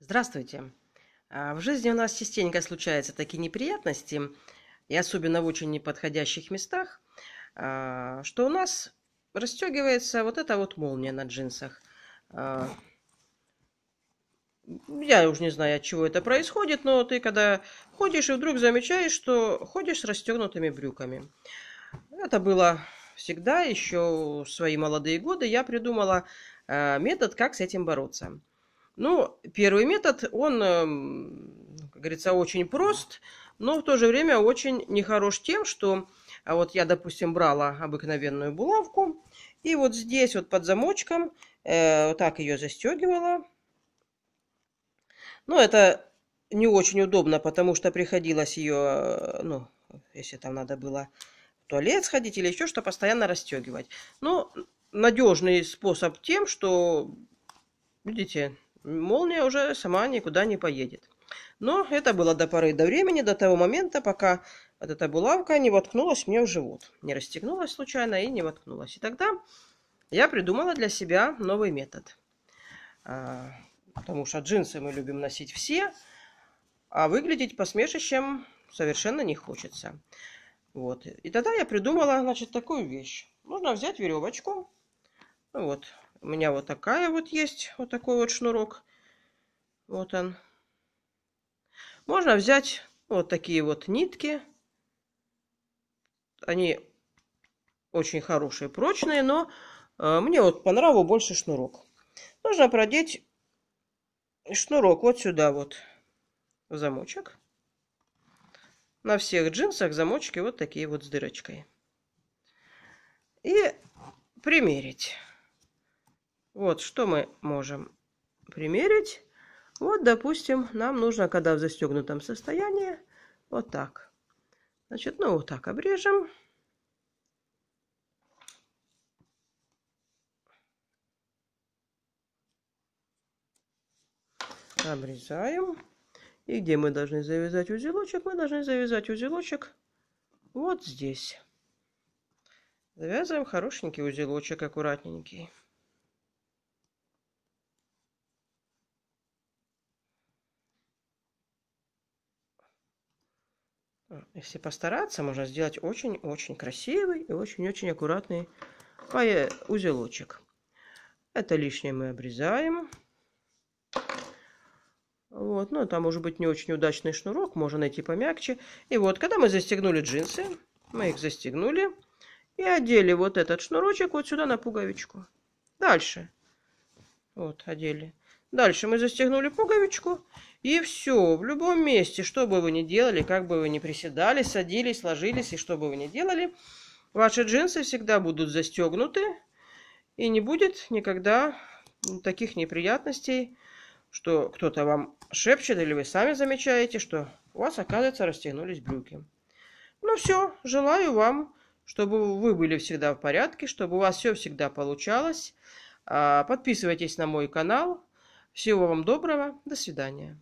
Здравствуйте. А, в жизни у нас частенько случаются такие неприятности, и особенно в очень неподходящих местах, а, что у нас расстегивается вот эта вот молния на джинсах. А, я уже не знаю, от чего это происходит, но ты когда ходишь и вдруг замечаешь, что ходишь с расстегнутыми брюками. Это было всегда, еще в свои молодые годы я придумала метод, как с этим бороться – ну, первый метод, он, эм, ну, как говорится, очень прост, но в то же время очень нехорош тем, что а вот я, допустим, брала обыкновенную булавку, и вот здесь вот под замочком э, вот так ее застегивала. Ну, это не очень удобно, потому что приходилось ее, э, ну, если там надо было в туалет сходить или еще что, постоянно расстегивать. Но ну, надежный способ тем, что, видите, молния уже сама никуда не поедет. Но это было до поры до времени, до того момента, пока вот эта булавка не воткнулась мне в живот. Не расстегнулась случайно и не воткнулась. И тогда я придумала для себя новый метод. А, потому что джинсы мы любим носить все, а выглядеть посмешищем совершенно не хочется. Вот. И тогда я придумала, значит, такую вещь. Нужно взять веревочку, ну вот, у меня вот такая вот есть, вот такой вот шнурок. Вот он. Можно взять вот такие вот нитки. Они очень хорошие, прочные, но э, мне вот по нраву больше шнурок. Нужно продеть шнурок вот сюда вот в замочек. На всех джинсах замочки вот такие вот с дырочкой. И примерить. Вот, что мы можем примерить. Вот, допустим, нам нужно, когда в застегнутом состоянии, вот так. Значит, ну вот так обрежем. Обрезаем. И где мы должны завязать узелочек? Мы должны завязать узелочек вот здесь. Завязываем хорошенький узелочек, аккуратненький. Если постараться, можно сделать очень-очень красивый и очень-очень аккуратный узелочек. Это лишнее мы обрезаем. Вот, ну, там может быть не очень удачный шнурок, можно найти помягче. И вот, когда мы застегнули джинсы, мы их застегнули и одели вот этот шнурочек вот сюда на пуговичку. Дальше. Вот, одели. Дальше мы застегнули пуговичку. И все, в любом месте, что бы вы ни делали, как бы вы ни приседали, садились, ложились, и что бы вы ни делали, ваши джинсы всегда будут застегнуты. И не будет никогда таких неприятностей, что кто-то вам шепчет, или вы сами замечаете, что у вас, оказывается, расстегнулись брюки. Ну все, желаю вам, чтобы вы были всегда в порядке, чтобы у вас все всегда получалось. А, подписывайтесь на мой канал. Всего вам доброго. До свидания.